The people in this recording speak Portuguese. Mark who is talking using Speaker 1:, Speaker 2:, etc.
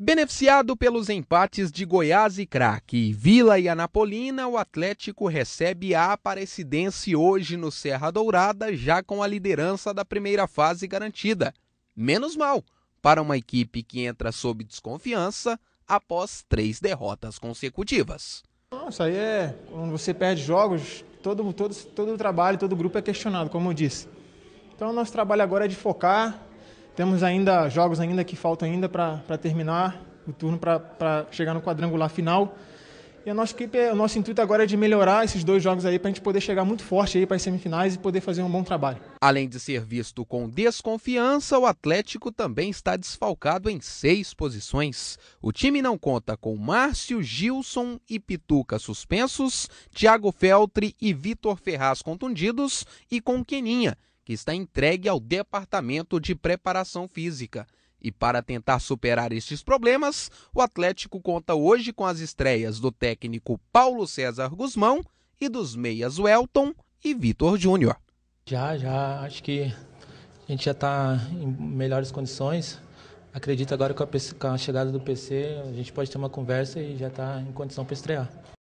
Speaker 1: Beneficiado pelos empates de Goiás e Craque, Vila e Anapolina, o Atlético recebe a Aparecidense hoje no Serra Dourada, já com a liderança da primeira fase garantida. Menos mal para uma equipe que entra sob desconfiança após três derrotas consecutivas.
Speaker 2: isso aí é quando você perde jogos, todo, todo, todo o trabalho, todo o grupo é questionado, como eu disse. Então, nosso trabalho agora é de focar, temos ainda jogos ainda que faltam ainda para terminar o turno para chegar no quadrangular final. E a nossa equipe, o nosso intuito agora
Speaker 1: é de melhorar esses dois jogos aí para a gente poder chegar muito forte aí para as semifinais e poder fazer um bom trabalho. Além de ser visto com desconfiança, o Atlético também está desfalcado em seis posições. O time não conta com Márcio, Gilson e Pituca suspensos, Thiago Feltre e Vitor Ferraz contundidos e com Queninha, que está entregue ao Departamento de Preparação Física. E para tentar superar estes problemas, o Atlético conta hoje com as estreias do técnico Paulo César Guzmão e dos meias Welton e Vitor Júnior. Já, já, acho
Speaker 3: que a gente já está em melhores condições. Acredito agora que com a chegada do PC, a gente pode ter uma conversa e já está em condição para estrear.